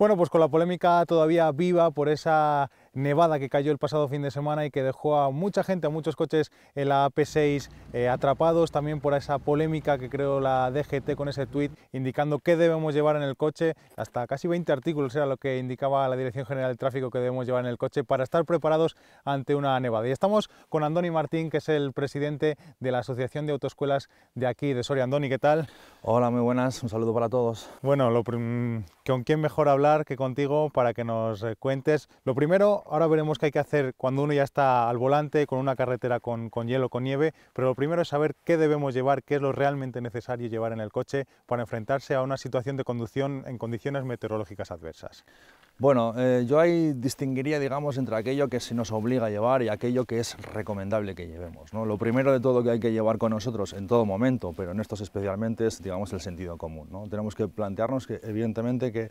Bueno, pues con la polémica todavía viva por esa nevada que cayó el pasado fin de semana y que dejó a mucha gente, a muchos coches en la AP6 eh, atrapados, también por esa polémica que creó la DGT con ese tuit indicando qué debemos llevar en el coche, hasta casi 20 artículos era lo que indicaba la Dirección General de Tráfico que debemos llevar en el coche para estar preparados ante una nevada. Y estamos con Andoni Martín, que es el presidente de la Asociación de Autoescuelas de aquí, de Soria. Andoni, ¿qué tal? Hola, muy buenas, un saludo para todos. Bueno, lo, con quién mejor hablar que contigo para que nos eh, cuentes. Lo primero, ahora veremos qué hay que hacer cuando uno ya está al volante, con una carretera con, con hielo, con nieve, pero lo primero es saber qué debemos llevar, qué es lo realmente necesario llevar en el coche para enfrentarse a una situación de conducción en condiciones meteorológicas adversas. Bueno, eh, yo ahí distinguiría, digamos, entre aquello que se nos obliga a llevar y aquello que es recomendable que llevemos. ¿no? Lo primero de todo que hay que llevar con nosotros en todo momento, pero en estos especialmente, es, digamos, el sentido común. ¿no? Tenemos que plantearnos que, evidentemente, que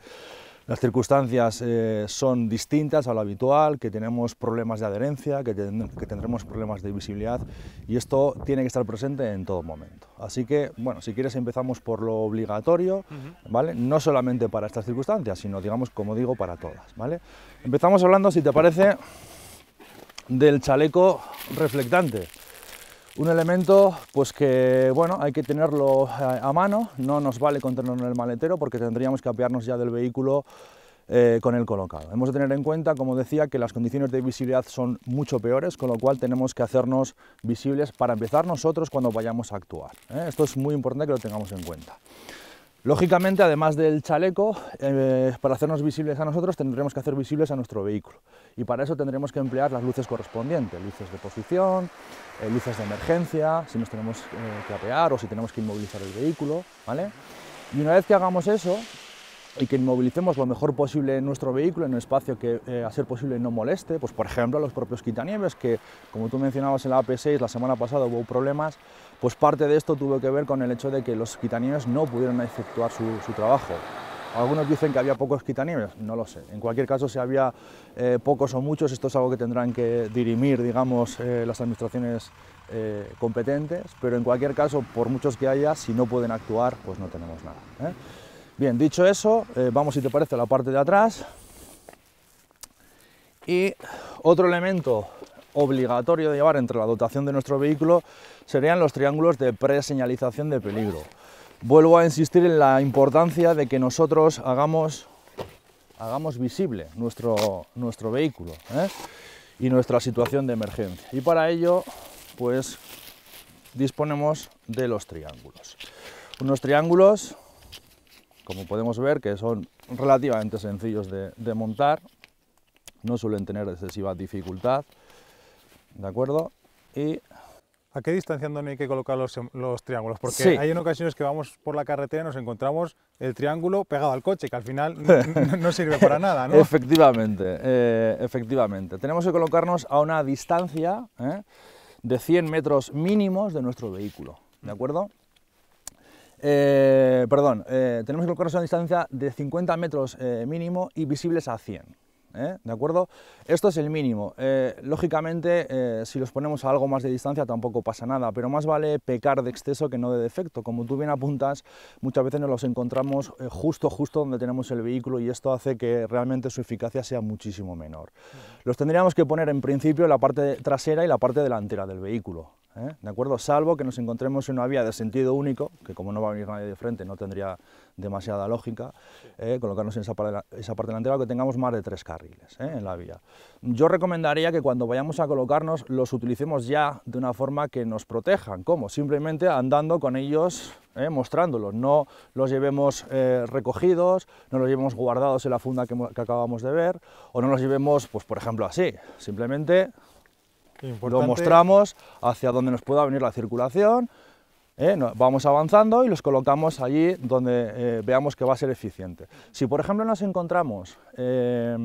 las circunstancias eh, son distintas a lo habitual, que tenemos problemas de adherencia, que, que, tendremos problemas de visibilidad y esto tiene que estar presente en todo momento. Así que, bueno, si quieres empezamos por lo obligatorio, ¿vale? No solamente para estas circunstancias, sino, digamos, como digo, para todas, ¿vale? Empezamos hablando, si te parece, del chaleco reflectante. Un elemento pues que bueno, hay que tenerlo eh, a mano, no nos vale con en el maletero porque tendríamos que apearnos ya del vehículo eh, con el colocado. Hemos de tener en cuenta, como decía, que las condiciones de visibilidad son mucho peores, con lo cual tenemos que hacernos visibles para empezar nosotros cuando vayamos a actuar. ¿eh? Esto es muy importante que lo tengamos en cuenta. Lógicamente, además del chaleco, eh, para hacernos visibles a nosotros tendremos que hacer visibles a nuestro vehículo y para eso tendremos que emplear las luces correspondientes, luces de posición, eh, luces de emergencia, si nos tenemos eh, que apear o si tenemos que inmovilizar el vehículo, ¿vale? Y una vez que hagamos eso, y que inmovilicemos lo mejor posible nuestro vehículo en un espacio que eh, a ser posible no moleste, pues por ejemplo los propios quitanieves que como tú mencionabas en la AP6 la semana pasada hubo problemas, pues parte de esto tuvo que ver con el hecho de que los quitanieves no pudieron efectuar su, trabajo. Algunos dicen que había pocos quitanieves, no lo sé. En cualquier caso, si había eh, pocos o muchos, esto es algo que tendrán que dirimir, digamos, eh, las administraciones competentes, pero en cualquier caso, por muchos que haya, si no pueden actuar, pues no tenemos nada. Bien, dicho eso, eh, vamos si te parece a la parte de atrás. Y otro elemento obligatorio de llevar entre la dotación de nuestro vehículo serían los triángulos de preseñalización de peligro. Vuelvo a insistir en la importancia de que nosotros hagamos, hagamos visible nuestro, nuestro vehículo ¿eh? y nuestra situación de emergencia. Y para ello, pues disponemos de los triángulos. Unos triángulos como podemos ver, que son relativamente sencillos de, montar, no suelen tener excesiva dificultad, ¿de acuerdo? Y ¿A qué distancia no hay que colocar los, triángulos? Porque hay en ocasiones que vamos por la carretera y nos encontramos el triángulo pegado al coche, que al final no, sirve para nada, Efectivamente, eh, efectivamente. Tenemos que colocarnos a una distancia ¿eh? de 100 metros mínimos de nuestro vehículo, ¿de acuerdo? Eh, perdón, eh, tenemos que colocarnos a una distancia de 50 metros eh, mínimo y visibles a 100. ¿De acuerdo? Esto es el mínimo. lógicamente, si los ponemos a algo más de distancia tampoco pasa nada, pero más vale pecar de exceso que no de defecto. Como tú bien apuntas, muchas veces nos los encontramos justo, justo donde tenemos el vehículo y esto hace que realmente su eficacia sea muchísimo menor. Los tendríamos que poner en principio en la parte trasera y la parte delantera del vehículo. ¿eh? ¿de acuerdo? Salvo que nos encontremos en una vía de sentido único, que como no va a venir nadie de frente no tendría demasiada lógica, ¿eh? colocarnos en esa parte, delantera, que tengamos más de tres carriles ¿eh? en la vía. Yo recomendaría que cuando vayamos a colocarnos los utilicemos ya de una forma que nos protejan, ¿cómo? Simplemente andando con ellos mostrándolos, no los llevemos recogidos, no los llevemos guardados en la funda que, que, acabamos de ver, o no los llevemos, pues por ejemplo así, simplemente lo mostramos hacia donde nos pueda venir la circulación, ¿eh? vamos avanzando y los colocamos allí donde eh, veamos que va a ser eficiente. Si por ejemplo nos encontramos eh,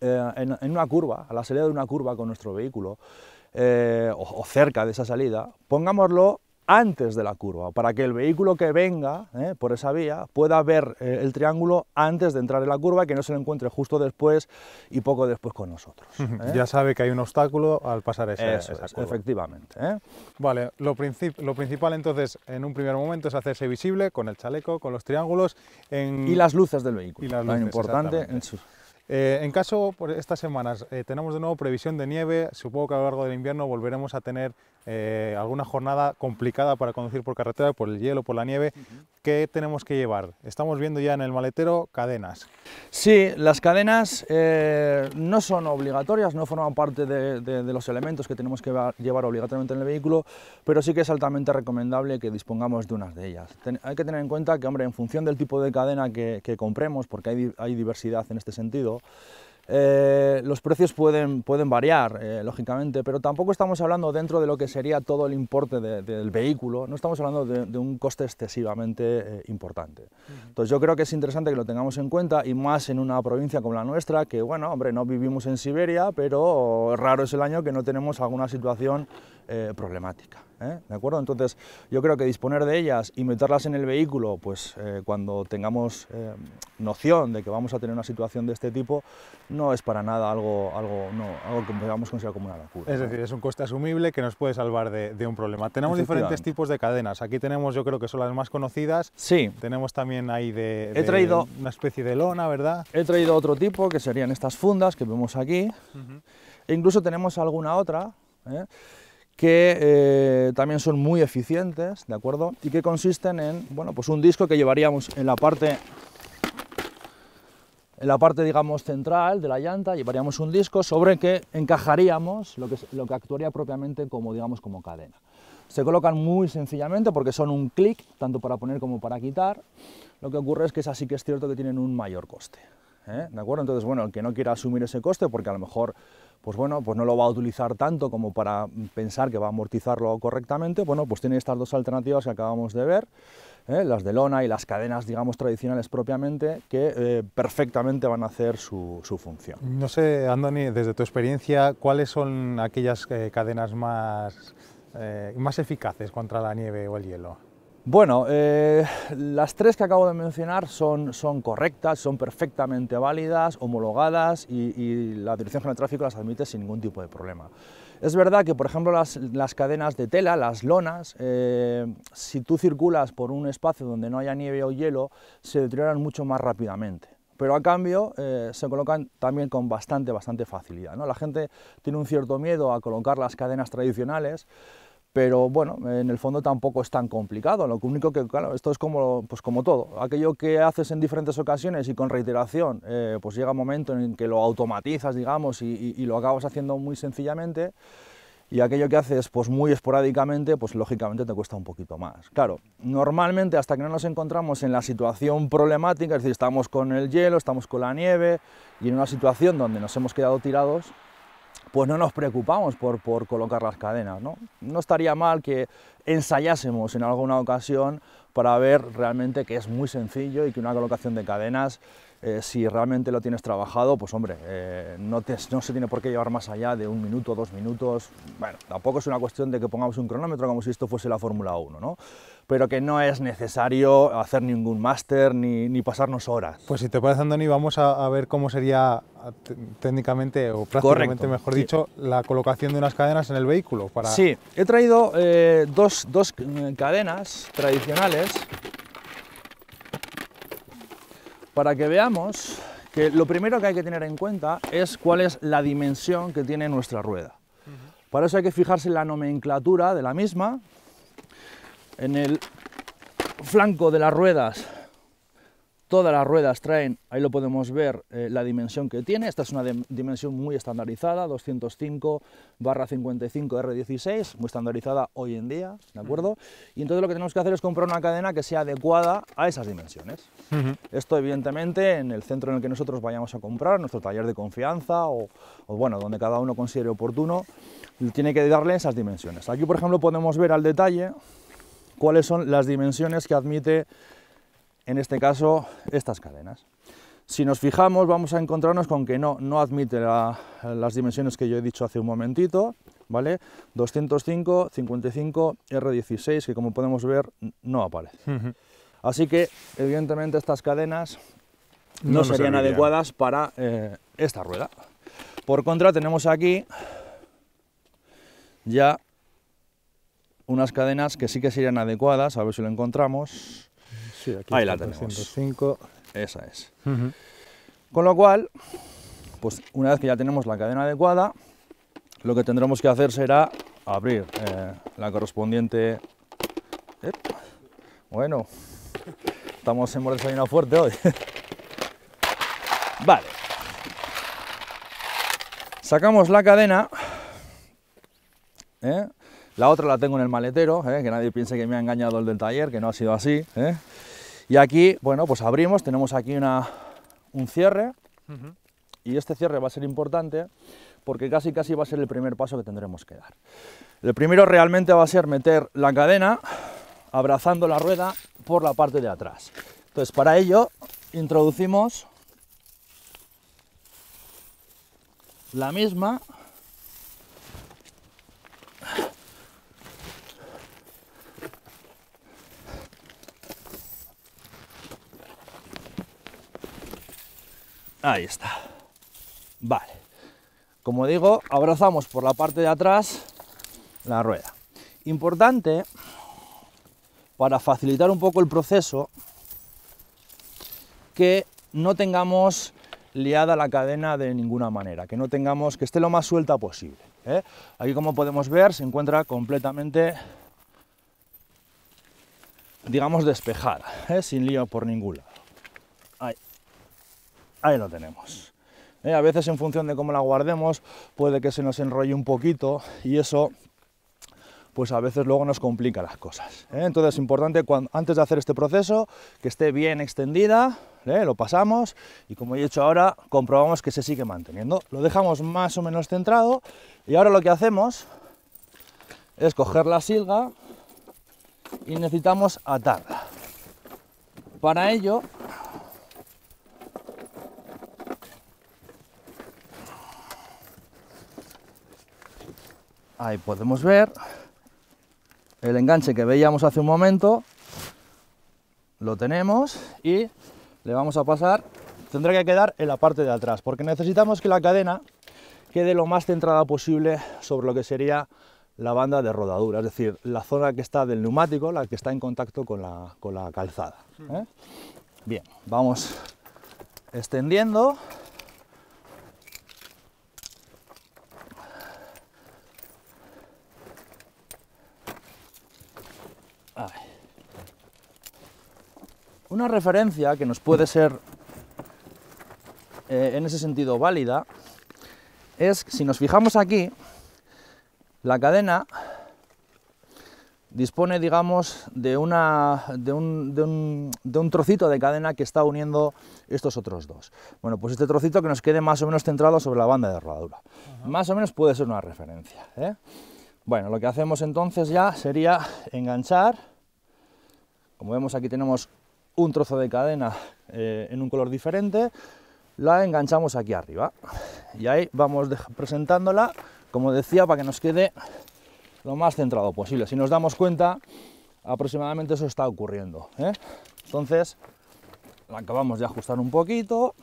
en, una curva, a la salida de una curva con nuestro vehículo, o, cerca de esa salida, pongámoslo antes de la curva, para que el vehículo que venga eh, por esa vía pueda ver eh, el triángulo antes de entrar en la curva, y que no se lo encuentre justo después y poco después con nosotros. Eh. Ya sabe que hay un obstáculo al pasar ese, Eso es, Efectivamente. Vale, lo, principal entonces en un primer momento es hacerse visible con el chaleco, con los triángulos. Y las luces del vehículo. Y las luces, importante en en caso, por estas semanas, tenemos de nuevo previsión de nieve. Supongo que a lo largo del invierno volveremos a tener eh, alguna jornada complicada para conducir por carretera, por el hielo, por la nieve. ¿Qué tenemos que llevar? Estamos viendo ya en el maletero cadenas. Sí, las cadenas eh, no son obligatorias, no forman parte de, los elementos que tenemos que llevar obligatoriamente en el vehículo, pero sí que es altamente recomendable que dispongamos de unas de ellas. hay que tener en cuenta que, hombre, en función del tipo de cadena que, compremos, porque hay diversidad en este sentido, eh, los precios pueden, pueden variar, eh, lógicamente, pero tampoco estamos hablando dentro de lo que sería todo el importe del vehículo, no estamos hablando de, un coste excesivamente eh, importante. Entonces yo creo que es interesante que lo tengamos en cuenta y más en una provincia como la nuestra, que bueno, hombre, no vivimos en Siberia, pero raro es el año que no tenemos alguna situación eh, problemática. ¿eh? ¿De acuerdo? Entonces, yo creo que disponer de ellas y meterlas en el vehículo, pues eh, cuando tengamos noción de que vamos a tener una situación de este tipo, no es para nada algo, algo, no, algo que podamos considerar como una locura. Es decir, es un coste asumible que nos puede salvar de, un problema. Tenemos diferentes tipos de cadenas. Aquí tenemos, yo creo que son las más conocidas. Sí. Tenemos también ahí de, He traído, una especie de lona, ¿verdad? He traído otro tipo, que serían estas fundas que vemos aquí. e incluso tenemos alguna otra. ¿eh? que eh, también son muy eficientes, ¿de acuerdo? Y que consisten en, bueno, pues un disco que llevaríamos en la parte, en la parte, digamos, central de la llanta, llevaríamos un disco sobre el que encajaríamos lo que, lo que actuaría propiamente como, digamos, como cadena. Se colocan muy sencillamente porque son un clic, tanto para poner como para quitar. Lo que ocurre es que es así que es cierto que tienen un mayor coste. ¿eh? acuerdo? Entonces, bueno, el que no quiera asumir ese coste, porque a lo mejor pues bueno, pues no lo va a utilizar tanto como para pensar que va a amortizarlo correctamente, bueno, pues tiene estas dos alternativas que acabamos de ver, ¿eh? las de lona y las cadenas, digamos, tradicionales propiamente, que eh, perfectamente van a hacer su, función. No sé, Andoni, desde tu experiencia, ¿cuáles son aquellas cadenas más, más eficaces contra la nieve o el hielo? Bueno, eh, las tres que acabo de mencionar son, correctas, son perfectamente válidas, homologadas y, la Dirección General de Tráfico las admite sin ningún tipo de problema. Es verdad que, por ejemplo, las, cadenas de tela, las lonas, eh, si tú circulas por un espacio donde no haya nieve o hielo, se deterioran mucho más rápidamente pero a cambio eh, se colocan también con bastante, bastante facilidad. ¿no? La gente tiene un cierto miedo a colocar las cadenas tradicionales, pero bueno, en el fondo tampoco es tan complicado, lo único que, claro, esto es pues como, todo, aquello que haces en diferentes ocasiones y con reiteración, eh, pues llega un momento en que lo automatizas, digamos, y, lo acabas haciendo muy sencillamente, y aquello que haces pues muy esporádicamente, pues lógicamente te cuesta un poquito más. Claro, normalmente hasta que no nos encontramos en la situación problemática, es decir, estamos con el hielo, estamos con la nieve, y en una situación donde nos hemos quedado tirados, pues no nos preocupamos por, colocar las cadenas. ¿no? no estaría mal que ensayásemos en alguna ocasión para ver realmente que es muy sencillo y que una colocación de cadenas eh, si realmente lo tienes trabajado, pues hombre, eh, no, no, se tiene por qué llevar más allá de un minuto, dos minutos. Bueno, tampoco es una cuestión de que pongamos un cronómetro como si esto fuese la Fórmula 1, ¿no? Pero que no es necesario hacer ningún máster ni, pasarnos horas. Pues si te parece, Andoni, vamos a, ver cómo sería técnicamente o prácticamente, mejor dicho, la colocación de unas cadenas en el vehículo. Para... Sí, he traído eh, dos cadenas tradicionales para que veamos que lo primero que hay que tener en cuenta es cuál es la dimensión que tiene nuestra rueda. Para eso hay que fijarse en la nomenclatura de la misma, en el flanco de las ruedas Todas las ruedas traen, ahí lo podemos ver, eh, la dimensión que tiene. Esta es una dimensión muy estandarizada, 205 barra 55 R16, muy estandarizada hoy en día, ¿de acuerdo? Y entonces lo que tenemos que hacer es comprar una cadena que sea adecuada a esas dimensiones. Esto evidentemente en el centro en el que nosotros vayamos a comprar, nuestro taller de confianza o, o bueno, donde cada uno considere oportuno, tiene que darle esas dimensiones. Aquí por ejemplo podemos ver al detalle cuáles son las dimensiones que admite en este caso estas cadenas. Si nos fijamos vamos a encontrarnos con que no, no admite las dimensiones que yo he dicho hace un momentito, ¿vale? 205, 55, R16, que como podemos ver no aparece. Así que evidentemente estas cadenas no, serían adecuadas para eh, esta rueda. Por contra tenemos aquí ya unas cadenas que sí que serían adecuadas, a ver si lo encontramos. Ahí la tenemos. Esa es. Con lo cual, pues una vez que ya tenemos la cadena adecuada, lo que tendremos que hacer será abrir eh, la correspondiente... bueno, estamos en Mordesaina fuerte hoy. vale. Sacamos la cadena. Eh, la otra la tengo en el maletero, eh, que nadie piense que me ha engañado el del taller, que no ha sido así. Y aquí, bueno, pues abrimos, tenemos aquí un cierre. Y este cierre va a ser importante porque casi casi va a ser el primer paso que tendremos que dar. El primero realmente va a ser meter la cadena abrazando la rueda por la parte de atrás. Entonces para ello introducimos la misma Ahí está. Vale. Como digo, abrazamos por la parte de atrás la rueda. Importante, para facilitar un poco el proceso, que no tengamos liada la cadena de ninguna manera, que no tengamos, que esté lo más suelta posible. ¿eh? Aquí como podemos ver se encuentra completamente, digamos, despejada, ¿eh? sin lío por ningún lado. Ahí ahí lo tenemos. Eh, a veces en función de cómo la guardemos puede que se nos enrolle un poquito y eso pues a veces luego nos complica las cosas. Eh. Entonces es importante cuando, antes de hacer este proceso que esté bien extendida, eh, lo pasamos y como he hecho ahora comprobamos que se sigue manteniendo. Lo dejamos más o menos centrado y ahora lo que hacemos es coger la silga y necesitamos atarla. Para ello Ahí podemos ver el enganche que veíamos hace un momento. Lo tenemos y le vamos a pasar. Tendrá que quedar en la parte de atrás porque necesitamos que la cadena quede lo más centrada posible sobre lo que sería la banda de rodadura, es decir, la zona que está del neumático, la que está en contacto con la, calzada. ¿eh? Bien, vamos extendiendo. Una referencia que nos puede ser eh, en ese sentido válida es, si nos fijamos aquí, la cadena dispone, digamos, de, una, de, un, trocito de cadena que está uniendo estos otros dos. Bueno, pues este trocito que nos quede más o menos centrado sobre la banda de rodadura. Más o menos puede ser una referencia. ¿eh? Bueno, lo que hacemos entonces ya sería enganchar. Como vemos aquí tenemos un trozo de cadena eh, en un color diferente, la enganchamos aquí arriba y ahí vamos presentándola, como decía, para que nos quede lo más centrado posible. Si nos damos cuenta, aproximadamente eso está ocurriendo. ¿eh? Entonces, la acabamos de ajustar un poquito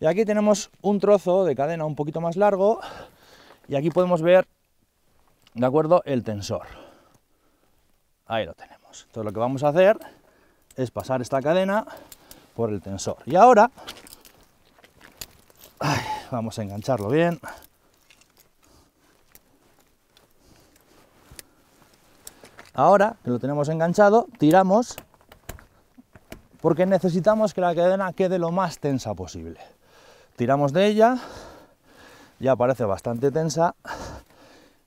y aquí tenemos un trozo de cadena un poquito más largo y aquí podemos ver, ¿de acuerdo?, el tensor. Ahí lo tenemos. Entonces lo que vamos a hacer es pasar esta cadena por el tensor. Y ahora vamos a engancharlo bien. Ahora que lo tenemos enganchado, tiramos porque necesitamos que la cadena quede lo más tensa posible. Tiramos de ella, ya parece bastante tensa,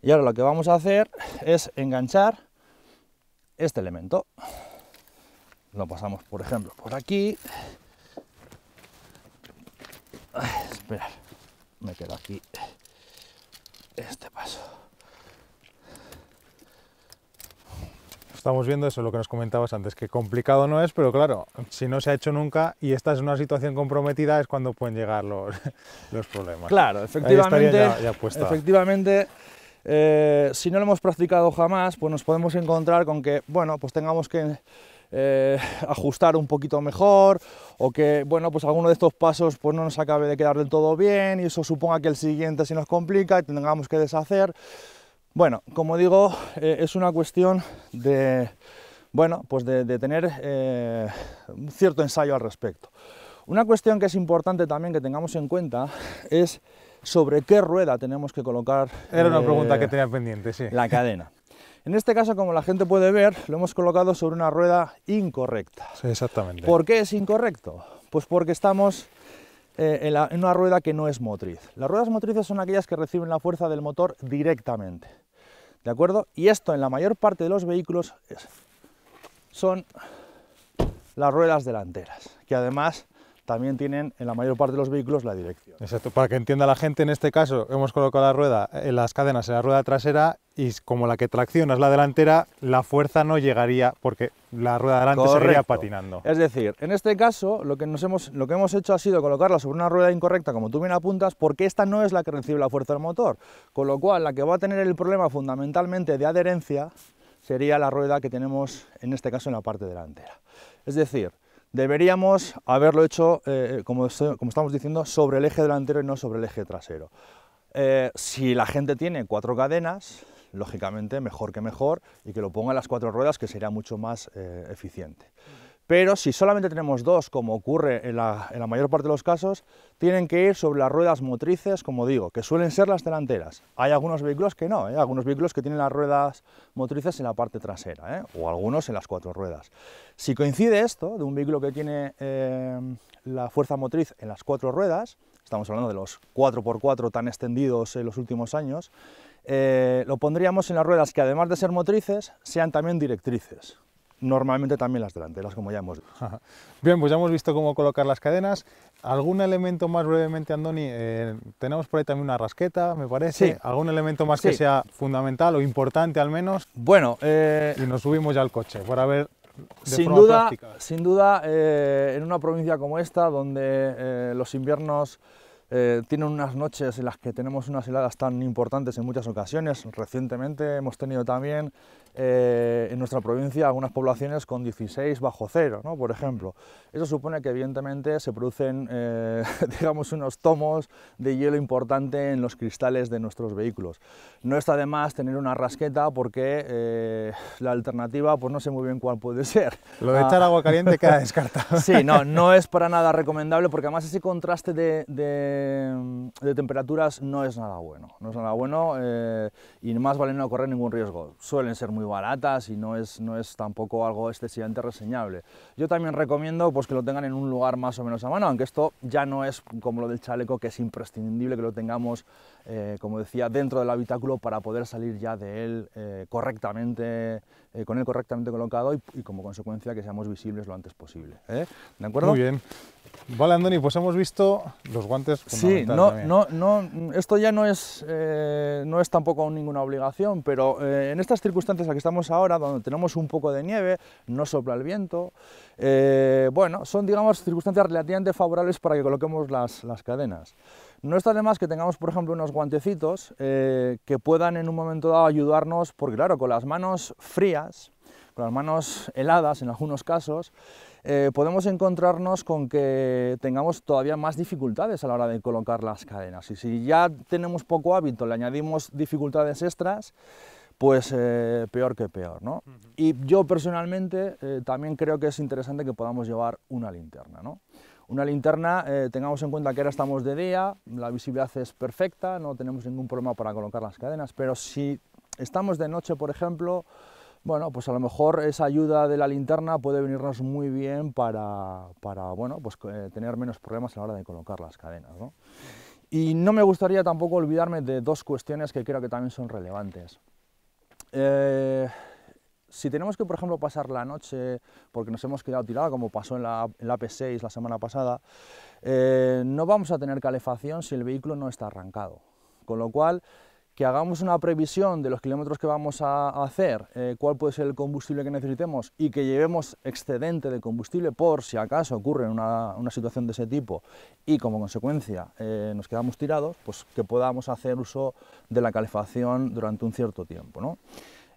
y ahora lo que vamos a hacer es enganchar este elemento. Lo pasamos, por ejemplo, por aquí. esperar, me quedo aquí. Este paso. Estamos viendo eso, lo que nos comentabas antes, que complicado no es, pero claro, si no se ha hecho nunca y esta es una situación comprometida es cuando pueden llegar los, los problemas. Claro, efectivamente, efectivamente eh, si no lo hemos practicado jamás, pues nos podemos encontrar con que, bueno, pues tengamos que eh, ajustar un poquito mejor o que bueno pues alguno de estos pasos pues no nos acabe de quedar del todo bien y eso suponga que el siguiente se nos complica y tengamos que deshacer bueno como digo eh, es una cuestión de bueno pues de, tener eh, un cierto ensayo al respecto una cuestión que es importante también que tengamos en cuenta es sobre qué rueda tenemos que colocar. Era una pregunta que tenía pendiente, La cadena. En este caso, como la gente puede ver, lo hemos colocado sobre una rueda incorrecta. exactamente. ¿Por qué es incorrecto? Pues porque estamos eh, en, una rueda que no es motriz. Las ruedas motrices son aquellas que reciben la fuerza del motor directamente. ¿De acuerdo? Y esto en la mayor parte de los vehículos son las ruedas delanteras, que además también tienen en la mayor parte de los vehículos la dirección. Exacto, para que entienda la gente, en este caso hemos colocado la rueda, en eh, las cadenas en la rueda trasera y como la que tracciona es la delantera, la fuerza no llegaría porque la rueda delante se seguiría patinando. Es decir, en este caso lo que, nos hemos, lo que hemos hecho ha sido colocarla sobre una rueda incorrecta, como tú bien apuntas, porque esta no es la que recibe la fuerza del motor. Con lo cual, la que va a tener el problema fundamentalmente de adherencia sería la rueda que tenemos en este caso en la parte delantera. Es decir, deberíamos haberlo hecho, eh, como, estamos diciendo, sobre el eje delantero y no sobre el eje trasero. Eh, si la gente tiene cuatro cadenas, lógicamente mejor que mejor y que lo ponga en las cuatro ruedas que sería mucho más eh, eficiente. Pero si solamente tenemos dos, como ocurre en la, mayor parte de los casos, tienen que ir sobre las ruedas motrices, como digo, que suelen ser las delanteras. Hay algunos vehículos que no, ¿eh? hay algunos vehículos que tienen las ruedas motrices en la parte trasera, ¿eh? o algunos en las cuatro ruedas. Si coincide esto, de un vehículo que tiene la fuerza motriz en las cuatro ruedas, estamos hablando de los 4x4 tan extendidos en los últimos años, eh, lo pondríamos en las ruedas que además de ser motrices, sean también directrices. Normalmente también las delanteras, como ya hemos visto. Bien, pues ya hemos visto cómo colocar las cadenas. ¿Algún elemento más brevemente, Andoni? Eh, tenemos por ahí también una rasqueta, me parece. ¿Algún elemento más que sea fundamental o importante al menos? Bueno... Eh, y nos subimos ya al coche para ver sin duda, sin duda, sin duda, en una provincia como esta, donde los inviernos eh, tienen unas noches en las que tenemos unas heladas tan importantes en muchas ocasiones. Recientemente hemos tenido también eh, en nuestra provincia algunas poblaciones con 16 bajo cero, ¿no? por ejemplo. Eso supone que evidentemente se producen eh, digamos unos tomos de hielo importante en los cristales de nuestros vehículos. No está de más tener una rasqueta porque eh, la alternativa pues no sé muy bien cuál puede ser. Lo de echar ah. agua caliente queda descartado. sí, no, no es para nada recomendable porque además ese contraste de, de, de temperaturas no es nada bueno. No es nada bueno y más vale no correr ningún riesgo. Suelen ser muy baratas y no es, no es tampoco algo excesivamente reseñable. Yo también recomiendo pues, que lo tengan en un lugar más o menos a mano, aunque esto ya no es como lo del chaleco, que es imprescindible que lo tengamos, eh, como decía, dentro del habitáculo para poder salir ya de él eh, correctamente, eh, con él correctamente colocado y, y, como consecuencia que seamos visibles lo antes posible. ¿De acuerdo? Muy bien. Vale, Andoni, pues hemos visto los guantes. Sí, no, no, no, esto ya no es, eh, no es tampoco ninguna obligación, pero eh, en estas circunstancias en las que estamos ahora, donde tenemos un poco de nieve, no sopla el viento, eh, bueno, son, digamos, circunstancias relativamente favorables para que coloquemos las, las cadenas. No está de más que tengamos, por ejemplo, unos guantecitos que puedan en un momento dado ayudarnos, porque claro, con las manos frías, con las manos heladas en algunos casos, eh, podemos encontrarnos con que tengamos todavía más dificultades a la hora de colocar las cadenas. Y si ya tenemos poco hábito, le añadimos dificultades extras, pues eh, peor que peor. Y yo personalmente eh, también creo que es interesante que podamos llevar una linterna. Una linterna, tengamos en cuenta que ahora estamos de día, la visibilidad es perfecta, no tenemos ningún problema para colocar las cadenas, pero si estamos de noche, por ejemplo, bueno, pues a lo mejor esa ayuda de la linterna puede venirnos muy bien para, para bueno, pues, eh, tener menos problemas a la hora de colocar las cadenas. Y no me gustaría tampoco olvidarme de dos cuestiones que creo que también son relevantes. Eh, si tenemos que, por ejemplo, pasar la noche porque nos hemos quedado tirados, como pasó en la, P6 la semana pasada, eh, no vamos a tener calefacción si el vehículo no está arrancado. Con lo cual, que hagamos una previsión de los kilómetros que vamos a hacer, eh, cuál puede ser el combustible que necesitemos y que llevemos excedente de combustible por si acaso ocurre una, una situación de ese tipo y como consecuencia eh, nos quedamos tirados, pues que podamos hacer uso de la calefacción durante un cierto tiempo.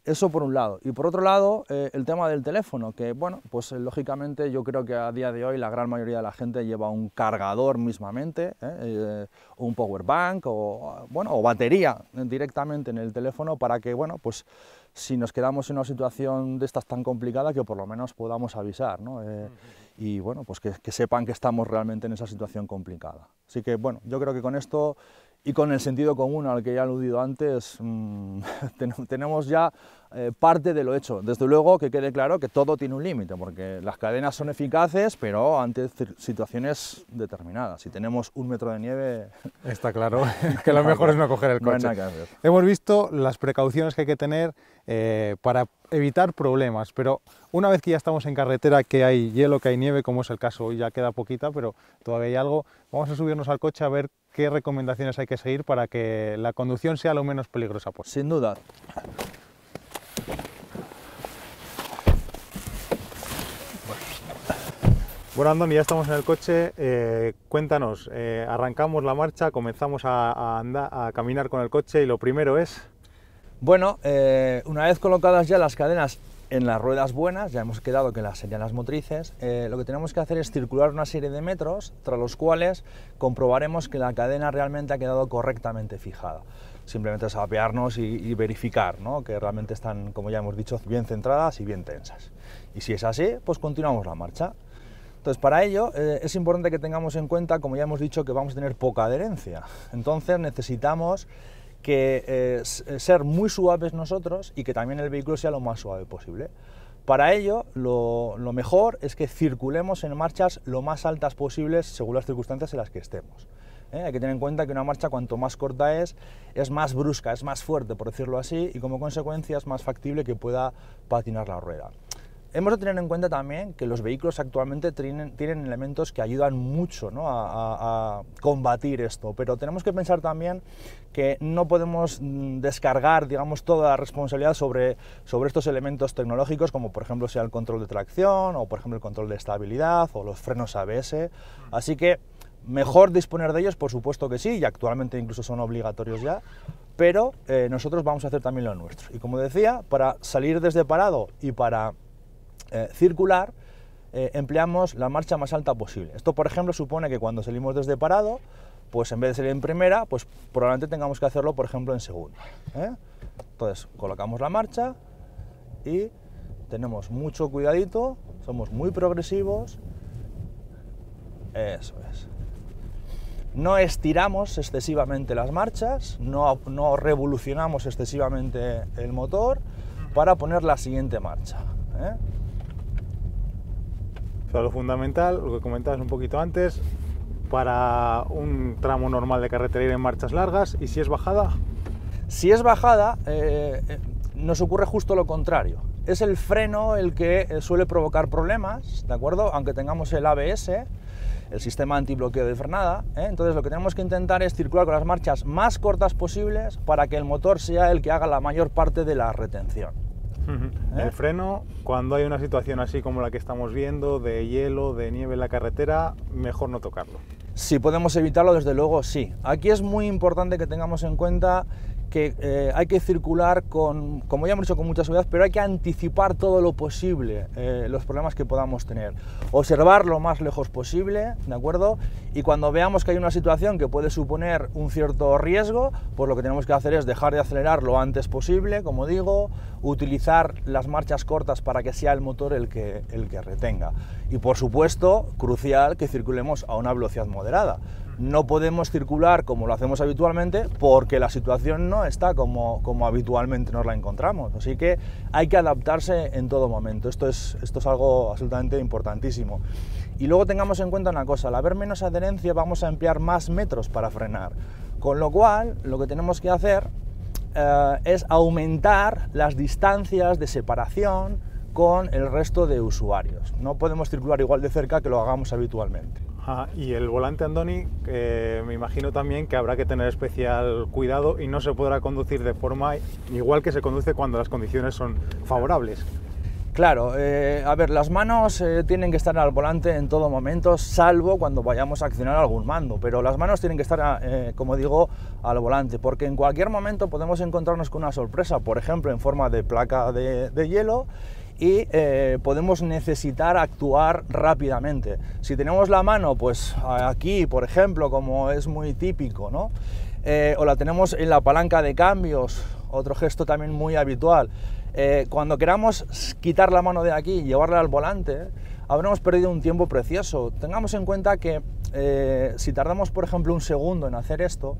Eso por un lado. Y por otro lado, eh, el tema del teléfono, que bueno, pues eh, lógicamente yo creo que a día de hoy la gran mayoría de la gente lleva un cargador mismamente, ¿eh? un power bank, o, bueno, o batería directamente en el teléfono para que, bueno, pues si nos quedamos en una situación de estas tan complicada que por lo menos podamos avisar, ¿no? Y bueno, pues que, que sepan que estamos realmente en esa situación complicada. Así que bueno, yo creo que con esto y con el sentido común al que ya he aludido antes, mm, tenemos ya eh, parte de lo hecho. Desde luego que quede claro que todo tiene un límite, porque las cadenas son eficaces, pero ante situaciones determinadas. Si tenemos un metro de nieve... Está claro, que lo mejor es no coger el coche. Hemos visto las precauciones que hay que tener eh, para evitar problemas, pero una vez que ya estamos en carretera, que hay hielo, que hay nieve, como es el caso, hoy ya queda poquita, pero todavía hay algo, vamos a subirnos al coche a ver qué recomendaciones hay que seguir para que la conducción sea lo menos peligrosa posible. Sin duda. Bueno, Andoni, ya estamos en el coche. Eh, cuéntanos, eh, arrancamos la marcha, comenzamos a, a, caminar con el coche y lo primero es... Bueno, eh, una vez colocadas ya las cadenas en las ruedas buenas, ya hemos quedado que las serían las motrices, lo que tenemos que hacer es circular una serie de metros, tras los cuales comprobaremos que la cadena realmente ha quedado correctamente fijada. Simplemente es apearnos y, verificar que realmente están, como ya hemos dicho, bien centradas y bien tensas. Y si es así, pues continuamos la marcha. Entonces, para ello eh, es importante que tengamos en cuenta, como ya hemos dicho, que vamos a tener poca adherencia. Entonces, necesitamos que eh, eh, ser muy suaves nosotros y que también el vehículo sea lo más suave posible. Para ello, lo, mejor es que circulemos en marchas lo más altas posibles según las circunstancias en las que estemos. Hay que tener en cuenta que una marcha cuanto más corta es, es más brusca, es más fuerte, por decirlo así, y como consecuencia es más factible que pueda patinar la rueda hemos de tener en cuenta también que los vehículos actualmente tienen, elementos que ayudan mucho a, combatir esto, pero tenemos que pensar también que no podemos mm, descargar digamos, toda la responsabilidad sobre, sobre estos elementos tecnológicos, como por ejemplo sea el control de tracción o por ejemplo el control de estabilidad o los frenos ABS. Mm. Así que mejor disponer de ellos, por supuesto que sí, y actualmente incluso son obligatorios ya, pero eh, nosotros vamos a hacer también lo nuestro. Y como decía, para salir desde parado y para eh, circular, eh, empleamos la marcha más alta posible. Esto, por ejemplo, supone que cuando salimos desde parado, pues en vez de salir en primera, pues probablemente tengamos que hacerlo, por ejemplo, en segunda. ¿eh? Entonces, colocamos la marcha y tenemos mucho cuidadito, somos muy progresivos. Eso es. No estiramos excesivamente las marchas, no, revolucionamos excesivamente el motor para poner la siguiente marcha lo fundamental, lo que comentabas un poquito antes, para un tramo normal de carretera ir en marchas largas y si es bajada. Si es bajada, eh, eh, nos ocurre justo lo contrario. Es el freno el que eh, suele provocar problemas, ¿de acuerdo? Aunque tengamos el ABS, el sistema antibloqueo de frenada. Entonces lo que tenemos que intentar es circular con las marchas más cortas posibles para que el motor sea el que haga la mayor parte de la retención. El ¿Eh? freno, cuando hay una situación así como la que estamos viendo, de hielo, de nieve en la carretera, mejor no tocarlo. Si podemos evitarlo, desde luego sí. Aquí es muy importante que tengamos en cuenta que eh, hay que circular con, como ya hemos dicho, con mucha seguridad, pero hay que anticipar todo lo posible eh, los problemas que podamos tener. Observar lo más lejos posible, ¿de acuerdo? Y cuando veamos que hay una situación que puede suponer un cierto riesgo, pues lo que tenemos que hacer es dejar de acelerar lo antes posible, como digo, utilizar las marchas cortas para que sea el motor el que, el que retenga. Y por supuesto, crucial que circulemos a una velocidad moderada no podemos circular como lo hacemos habitualmente porque la situación no está como, habitualmente nos la encontramos. Así que hay que adaptarse en todo momento. Esto es, esto es algo absolutamente importantísimo. Y luego tengamos en cuenta una cosa, al haber menos adherencia vamos a emplear más metros para frenar. Con lo cual, lo que tenemos que hacer eh, es aumentar las distancias de separación con el resto de usuarios. No podemos circular igual de cerca que lo hagamos habitualmente y el volante Andoni, me imagino también que habrá que tener especial cuidado y no se podrá conducir de forma igual que se conduce cuando las condiciones son favorables. Claro, eh, a ver, las manos eh, tienen que estar al volante en todo momento, salvo cuando vayamos a accionar algún mando, pero las manos tienen que estar, eh, como digo, al volante, porque en cualquier momento podemos encontrarnos con una sorpresa, por ejemplo, en forma de placa de hielo y eh, podemos necesitar actuar rápidamente. Si tenemos la mano, pues aquí, por ejemplo, como es muy típico, eh, o la tenemos en la palanca de cambios, otro gesto también muy habitual. Eh, cuando queramos quitar la mano de aquí y llevarla al volante, habremos perdido un tiempo precioso. Tengamos en cuenta que si tardamos, por ejemplo, un segundo en hacer esto,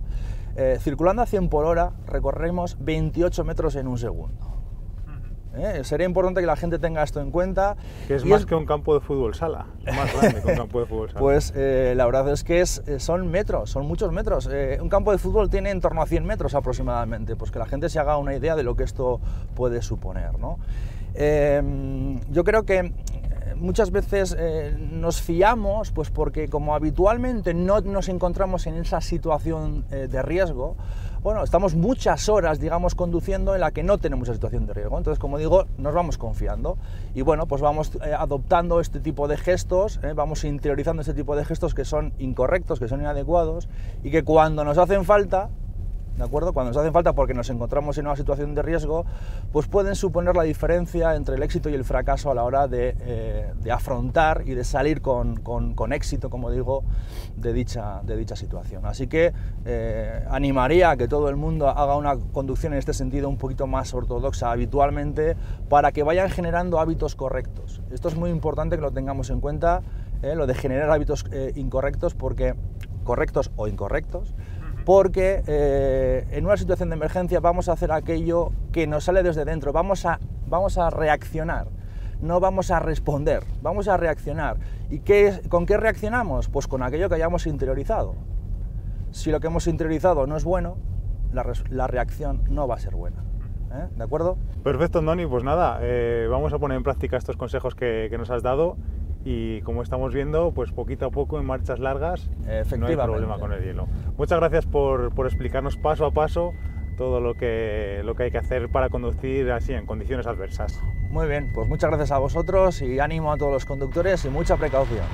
circulando a 100 por hora recorremos 28 metros en un segundo. ¿eh? Sería importante que la gente tenga esto en cuenta. Que es más que un campo de fútbol sala, más grande que un campo de fútbol sala. Pues eh, la verdad es que eh, son metros, son muchos metros. un campo de fútbol tiene en torno a 100 metros aproximadamente, pues que la gente se haga una idea de lo que esto puede suponer. Em, yo creo que muchas veces nos fiamos, pues porque como habitualmente no nos encontramos en esa situación de riesgo, bueno, estamos muchas horas, digamos, conduciendo en la que no tenemos la situación de riesgo. Entonces, como digo, nos vamos confiando y bueno, pues vamos eh, adoptando este tipo de gestos, eh, vamos interiorizando este tipo de gestos que son incorrectos, que son inadecuados y que cuando nos hacen falta, acuerdo? Cuando nos hacen falta porque nos encontramos en una situación de riesgo, pues pueden suponer la diferencia entre el éxito y el fracaso a la hora de, eh, afrontar y de salir con, éxito, como digo, de dicha, situación. Así que eh, animaría a que todo el mundo haga una conducción en este sentido un poquito más ortodoxa habitualmente para que vayan generando hábitos correctos. Esto es muy importante que lo tengamos en cuenta, eh, lo de generar hábitos incorrectos porque correctos o incorrectos, porque eh, en una situación de emergencia vamos a hacer aquello que nos sale desde dentro, vamos a, reaccionar, no vamos a responder, vamos a reaccionar. ¿Y con qué reaccionamos? Pues con aquello que hayamos interiorizado. Si lo que hemos interiorizado no es bueno, la, reacción no va a ser buena. ¿eh? ¿De acuerdo? Perfecto, Andoni. Pues nada, eh, vamos a poner en práctica estos consejos que nos has dado y como estamos viendo, pues poquito a poco en marchas largas no hay problema con el hielo. Muchas gracias por, explicarnos paso a paso todo lo que, lo que hay que hacer para conducir así en condiciones adversas. Muy bien, pues muchas gracias a vosotros y ánimo a todos los conductores y mucha precaución.